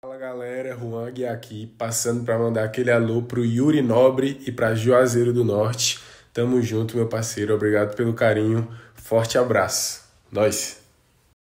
Fala galera, Gui aqui, passando para mandar aquele alô pro Yuri Nobre e para Juazeiro do Norte. Tamo junto, meu parceiro, obrigado pelo carinho. Forte abraço. Nós.